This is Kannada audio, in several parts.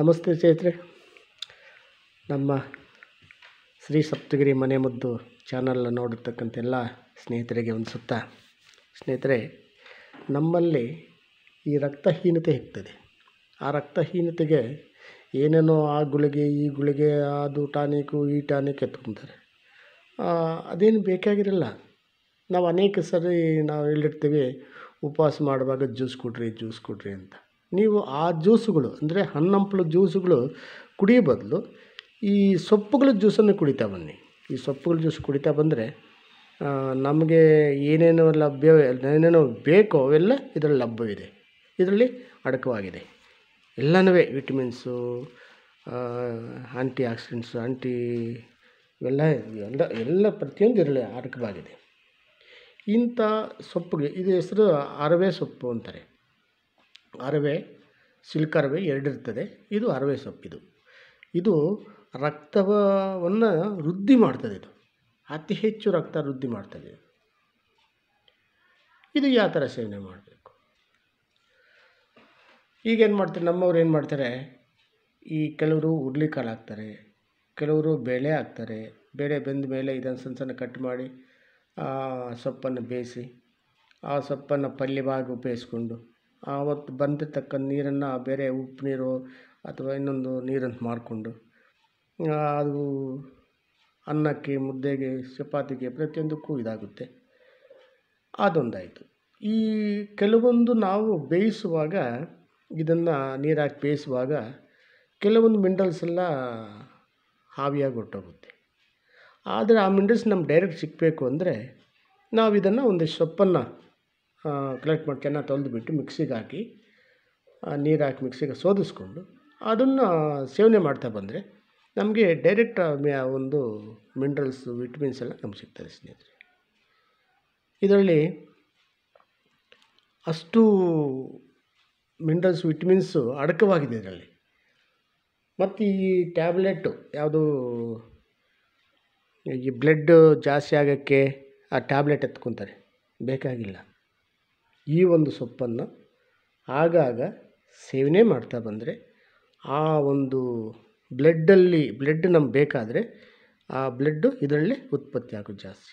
ನಮಸ್ತೆ ಸ್ನೇಹಿತರೆ ನಮ್ಮ ಶ್ರೀ ಸಪ್ತಗಿರಿ ಮನೆ ಮದ್ದು ಚಾನಲ್ ನೋಡಿರ್ತಕ್ಕಂಥ ಎಲ್ಲ ಸ್ನೇಹಿತರಿಗೆ ಒಂದು ಸುತ್ತ ಸ್ನೇಹಿತರೆ ನಮ್ಮಲ್ಲಿ ಈ ರಕ್ತಹೀನತೆ ಇರ್ತದೆ ಆ ರಕ್ತಹೀನತೆಗೆ ಏನೇನೋ ಆ ಗುಳಿಗೆ ಈ ಗುಳಿಗೆ ಅದು ಟಾನಿಕು ಈ ಟಾನಿಕ್ ಎತ್ಕೊತಾರೆ ಅದೇನು ಬೇಕಾಗಿರಲ್ಲ ನಾವು ಅನೇಕ ಸರಿ ನಾವು ಹೇಳಿರ್ತೀವಿ ಉಪವಾಸ ಮಾಡುವಾಗ ಜ್ಯೂಸ್ ಕೊಡ್ರಿ ಜ್ಯೂಸ್ ಕೊಡ್ರಿ ಅಂತ ನೀವು ಆ ಜ್ಯೂಸುಗಳು ಅಂದರೆ ಹಣ್ಣಂಪಲು ಜ್ಯೂಸುಗಳು ಕುಡಿಯೋ ಬದಲು ಈ ಸೊಪ್ಪುಗಳ ಜ್ಯೂಸನ್ನು ಕುಡಿತಾ ಬನ್ನಿ ಈ ಸೊಪ್ಪುಗಳ ಜ್ಯೂಸ್ ಕುಡಿತಾ ಬಂದರೆ ನಮಗೆ ಏನೇನು ಲಭ್ಯವೇ ಏನೇನು ಏನೇನೋ ಬೇಕೋ ಅವೆಲ್ಲ ಇದರಲ್ಲಿ ಲಭ್ಯವಿದೆ ಇದರಲ್ಲಿ ಅಡಕವಾಗಿದೆ ಎಲ್ಲನೂ ವಿಟಮಿನ್ಸು ಆಂಟಿ ಆಕ್ಸಿಡೆಂಟ್ಸು ಆಂಟಿ ಇವೆಲ್ಲ ಎಲ್ಲ ಎಲ್ಲ ಪ್ರತಿಯೊಂದು ಇದರಲ್ಲಿ ಅಡಕವಾಗಿದೆ ಇಂಥ ಸೊಪ್ಪುಗೆ ಇದು ಹೆಸರು ಅರವೆ ಸೊಪ್ಪು ಅಂತಾರೆ ಅರವೆ ಸಿಲ್ಕರವೆ ಇರ್ತದೆ ಇದು ಅರವೆ ಸೊಪ್ಪಿದು ಇದು ರಕ್ತವನ್ನು ವೃದ್ಧಿ ಮಾಡ್ತದೆ ಇದು ಅತಿ ಹೆಚ್ಚು ರಕ್ತ ವೃದ್ಧಿ ಮಾಡ್ತದೆ ಇದು ಯಾವ ಥರ ಸೇವನೆ ಮಾಡಬೇಕು ಈಗೇನು ಮಾಡ್ತಾರೆ ನಮ್ಮವ್ರು ಏನು ಮಾಡ್ತಾರೆ ಈ ಕೆಲವರು ಹುರ್ಲಿಕಾಳು ಹಾಕ್ತಾರೆ ಕೆಲವರು ಬೇಳೆ ಹಾಕ್ತಾರೆ ಬೇಳೆ ಬೆಂದ ಮೇಲೆ ಇದನ್ನು ಸಣ್ಣ ಸಣ್ಣ ಕಟ್ ಮಾಡಿ ಸೊಪ್ಪನ್ನು ಬೇಯಿಸಿ ಆ ಸೊಪ್ಪನ್ನು ಪಲ್ಯವಾಗಿ ಉಪಯೋಗಿಸ್ಕೊಂಡು ಆವತ್ತು ಬಂದಿರ್ತಕ್ಕಂಥ ನೀರನ್ನು ಬೇರೆ ಉಪ್ಪು ನೀರು ಅಥವಾ ಇನ್ನೊಂದು ನೀರಂತ ಮಾಡಿಕೊಂಡು ಅದು ಅನ್ನಕ್ಕೆ ಮುದ್ದೆಗೆ ಚಪಾತಿಗೆ ಪ್ರತಿಯೊಂದಕ್ಕೂ ಇದಾಗುತ್ತೆ ಅದೊಂದಾಯಿತು ಈ ಕೆಲವೊಂದು ನಾವು ಬೇಯಿಸುವಾಗ ಇದನ್ನು ನೀರಾಕಿ ಬೇಯಿಸುವಾಗ ಕೆಲವೊಂದು ಮಿಂಡಲ್ಸ್ ಎಲ್ಲ ಹಾವಿಯಾಗಿ ಹೊರಟೋಗುತ್ತೆ ಆದರೆ ಆ ಮಿಂಡಲ್ಸ್ ನಮ್ಗೆ ಡೈರೆಕ್ಟ್ ಸಿಕ್ಕಬೇಕು ಅಂದರೆ ನಾವು ಇದನ್ನು ಒಂದಿಷ್ಟು ಸೊಪ್ಪನ್ನು ಕಲೆಕ್ಟ್ ಮಾಡಿ ಚೆನ್ನಾಗಿ ಬಿಟ್ಟು ಮಿಕ್ಸಿಗೆ ಹಾಕಿ ನೀರು ಹಾಕಿ ಮಿಕ್ಸಿಗೆ ಸೋದಿಸ್ಕೊಂಡು ಅದನ್ನು ಸೇವನೆ ಮಾಡ್ತಾ ಬಂದರೆ ನಮಗೆ ಡೈರೆಕ್ಟ್ ಒಂದು ಮಿನ್ರಲ್ಸ್ ವಿಟಮಿನ್ಸ್ ಎಲ್ಲ ನಮ್ಗೆ ಸಿಗ್ತದೆ ಸ್ನೇಹಿತರೆ ಇದರಲ್ಲಿ ಅಷ್ಟು ಮಿನ್ರಲ್ಸ್ ವಿಟಮಿನ್ಸು ಅಡಕವಾಗಿದೆ ಇದರಲ್ಲಿ ಮತ್ತು ಈ ಟ್ಯಾಬ್ಲೆಟ್ಟು ಯಾವುದು ಈ ಬ್ಲಡ್ ಜಾಸ್ತಿ ಆಗೋಕ್ಕೆ ಆ ಟ್ಯಾಬ್ಲೆಟ್ ಎತ್ಕೊತಾರೆ ಬೇಕಾಗಿಲ್ಲ ಈ ಒಂದು ಸೊಪ್ಪನ್ನು ಆಗಾಗ ಸೇವನೆ ಮಾಡ್ತಾ ಬಂದರೆ ಆ ಒಂದು ಬ್ಲಡ್ಡಲ್ಲಿ ಬ್ಲಡ್ ನಮ್ಗೆ ಬೇಕಾದರೆ ಆ ಬ್ಲಡ್ಡು ಇದರಲ್ಲಿ ಉತ್ಪತ್ತಿ ಆಗೋದು ಜಾಸ್ತಿ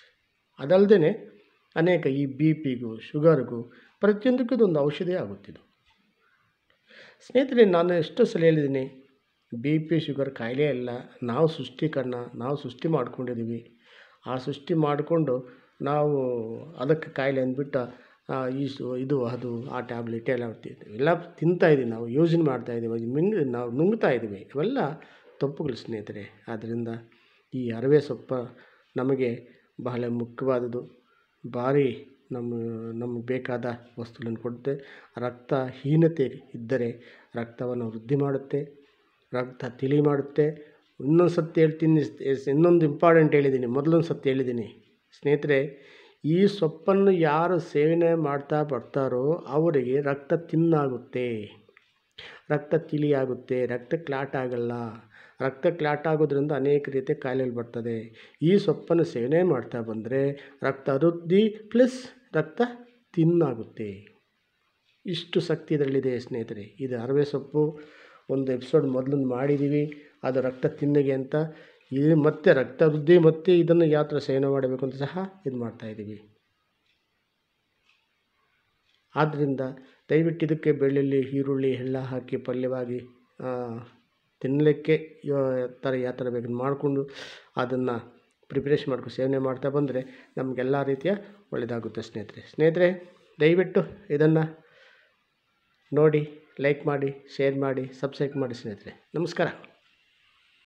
ಅದಲ್ಲದೆ ಅನೇಕ ಈ ಬಿ ಪಿಗೂ ಶುಗರ್ಗೂ ಪ್ರತಿಯೊಂದಕ್ಕೂ ಇದೊಂದು ಔಷಧಿ ಆಗುತ್ತಿದ್ದು ಸ್ನೇಹಿತರೆ ನಾನು ಎಷ್ಟು ಸಲ ಹೇಳಿದ್ದೀನಿ ಬಿ ಪಿ ಶುಗರ್ ಕಾಯಿಲೆ ಇಲ್ಲ ನಾವು ಸೃಷ್ಟಿಕರಣ ನಾವು ಸೃಷ್ಟಿ ಮಾಡ್ಕೊಂಡಿದ್ದೀವಿ ಆ ಸೃಷ್ಟಿ ಮಾಡಿಕೊಂಡು ನಾವು ಅದಕ್ಕೆ ಕಾಯಿಲೆ ಅಂದ್ಬಿಟ್ಟು ಈಸು ಇದು ಅದು ಆ ಟ್ಯಾಬ್ಲೆಟ್ ಎಲ್ಲ ಎಲ್ಲ ತಿಂತಾಯಿದ್ದೀವಿ ನಾವು ಯೋಜನೆ ಮಾಡ್ತಾಯಿದ್ದೀವಿ ಮಿಂಗ್ ನಾವು ನುಂಗ್ತಾಯಿದ್ದೀವಿ ಇವೆಲ್ಲ ತಪ್ಪುಗಳು ಸ್ನೇಹಿತರೆ ಆದ್ದರಿಂದ ಈ ಅರವೆ ಸೊಪ್ಪು ನಮಗೆ ಬಹಳ ಮುಖ್ಯವಾದದ್ದು ಭಾರಿ ನಮ್ಮ ನಮಗೆ ಬೇಕಾದ ವಸ್ತುಗಳನ್ನು ಕೊಡುತ್ತೆ ರಕ್ತ ಹೀನತೆ ಇದ್ದರೆ ರಕ್ತವನ್ನು ವೃದ್ಧಿ ಮಾಡುತ್ತೆ ರಕ್ತ ತಿಳಿ ಮಾಡುತ್ತೆ ಇನ್ನೊಂದು ಸತ್ತು ಹೇಳ್ತೀನಿ ಇನ್ನೊಂದು ಇಂಪಾರ್ಟೆಂಟ್ ಹೇಳಿದ್ದೀನಿ ಮೊದಲೊಂದು ಸತ್ತು ಹೇಳಿದ್ದೀನಿ ಸ್ನೇಹಿತರೆ ಈ ಸೊಪ್ಪನ್ನು ಯಾರು ಸೇವನೆ ಮಾಡ್ತಾ ಬರ್ತಾರೋ ಅವರಿಗೆ ರಕ್ತ ತಿನ್ನಾಗುತ್ತೆ ರಕ್ತ ತಿಳಿಯಾಗುತ್ತೆ ರಕ್ತ ಕ್ಲಾಟ್ ಆಗಲ್ಲ ರಕ್ತ ಕ್ಲಾಟ್ ಆಗೋದ್ರಿಂದ ಅನೇಕ ರೀತಿಯ ಕಾಯಿಲೆಗಳು ಬರ್ತದೆ ಈ ಸೊಪ್ಪನ್ನು ಸೇವನೆ ಮಾಡ್ತಾ ಬಂದರೆ ರಕ್ತ ವೃದ್ಧಿ ಪ್ಲಸ್ ರಕ್ತ ತಿನ್ನಾಗುತ್ತೆ ಇಷ್ಟು ಶಕ್ತಿ ಇದರಲ್ಲಿದೆ ಸ್ನೇಹಿತರೆ ಇದು ಅರವೆ ಸೊಪ್ಪು ಒಂದು ಎಪಿಸೋಡ್ ಮೊದಲು ಮಾಡಿದ್ದೀವಿ ಅದು ರಕ್ತ ತಿನ್ನಿಗೆ ಅಂತ ಇಲ್ಲಿ ಮತ್ತೆ ರಕ್ತ ವೃದ್ಧಿ ಮತ್ತೆ ಇದನ್ನು ಯಾವ ಥರ ಸೇವನೆ ಮಾಡಬೇಕು ಅಂತ ಸಹ ಇದು ಮಾಡ್ತಾಯಿದ್ದೀವಿ ಆದ್ದರಿಂದ ದಯವಿಟ್ಟು ಇದಕ್ಕೆ ಬೆಳ್ಳುಳ್ಳಿ ಈರುಳ್ಳಿ ಎಲ್ಲ ಹಾಕಿ ಪಲ್ಯವಾಗಿ ತಿನ್ನಲಿಕ್ಕೆ ಥರ ಯಾವ ಥರ ಬೇಕು ಮಾಡಿಕೊಂಡು ಅದನ್ನು ಪ್ರಿಪ್ರೇಷನ್ ಮಾಡ್ಕೊಂಡು ಸೇವನೆ ಮಾಡ್ತಾ ಬಂದರೆ ನಮಗೆಲ್ಲ ರೀತಿಯ ಒಳ್ಳೆಯದಾಗುತ್ತೆ ಸ್ನೇಹಿತರೆ ಸ್ನೇಹಿತರೆ ದಯವಿಟ್ಟು ಇದನ್ನು ನೋಡಿ ಲೈಕ್ ಮಾಡಿ ಶೇರ್ ಮಾಡಿ ಸಬ್ಸ್ಕ್ರೈಬ್ ಮಾಡಿ ಸ್ನೇಹಿತರೆ ನಮಸ್ಕಾರ